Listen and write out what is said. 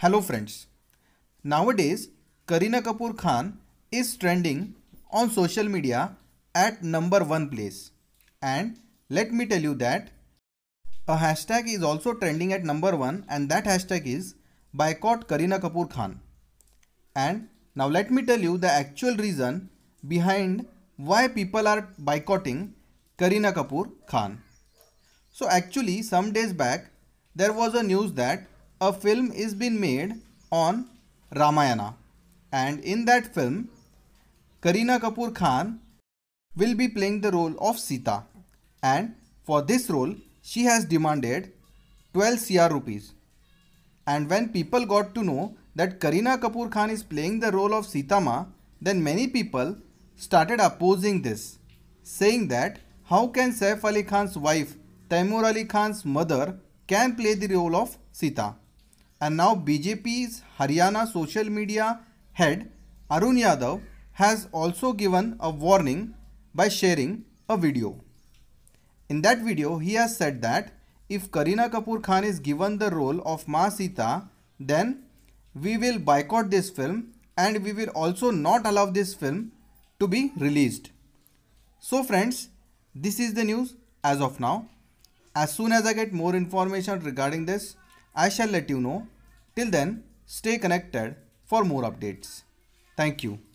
Hello friends. Nowadays, Karina Kapoor Khan is trending on social media at number 1 place. And let me tell you that a hashtag is also trending at number 1 and that hashtag is boycott Karina Kapoor Khan. And now let me tell you the actual reason behind why people are boycotting Karina Kapoor Khan. So actually some days back there was a news that a film is being made on Ramayana and in that film Kareena Kapoor Khan will be playing the role of Sita and for this role she has demanded 12 CR rupees and when people got to know that Kareena Kapoor Khan is playing the role of Ma, then many people started opposing this saying that how can Saif Ali Khan's wife Taimur Ali Khan's mother can play the role of Sita and now BJP's Haryana social media head Arun Yadav has also given a warning by sharing a video. In that video, he has said that if Karina Kapoor Khan is given the role of Ma Sita, then we will boycott this film and we will also not allow this film to be released. So friends, this is the news as of now. As soon as I get more information regarding this, I shall let you know. Till then, stay connected for more updates. Thank you.